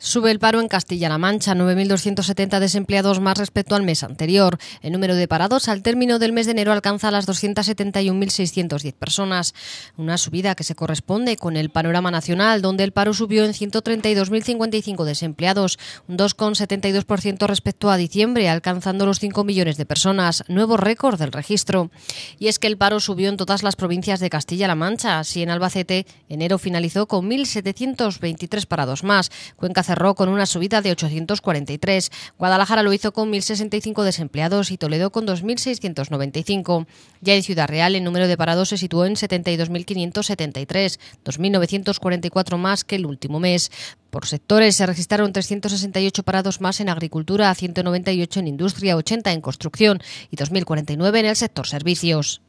Sube el paro en Castilla-La Mancha, 9.270 desempleados más respecto al mes anterior. El número de parados al término del mes de enero alcanza las 271.610 personas, una subida que se corresponde con el panorama nacional, donde el paro subió en 132.055 desempleados, un 2,72% respecto a diciembre, alcanzando los 5 millones de personas, nuevo récord del registro. Y es que el paro subió en todas las provincias de Castilla-La Mancha, así en Albacete enero finalizó con 1.723 parados más. Cuenca cerró con una subida de 843. Guadalajara lo hizo con 1.065 desempleados y Toledo con 2.695. Ya en Ciudad Real el número de parados se situó en 72.573, 2.944 más que el último mes. Por sectores se registraron 368 parados más en agricultura, 198 en industria, 80 en construcción y 2.049 en el sector servicios.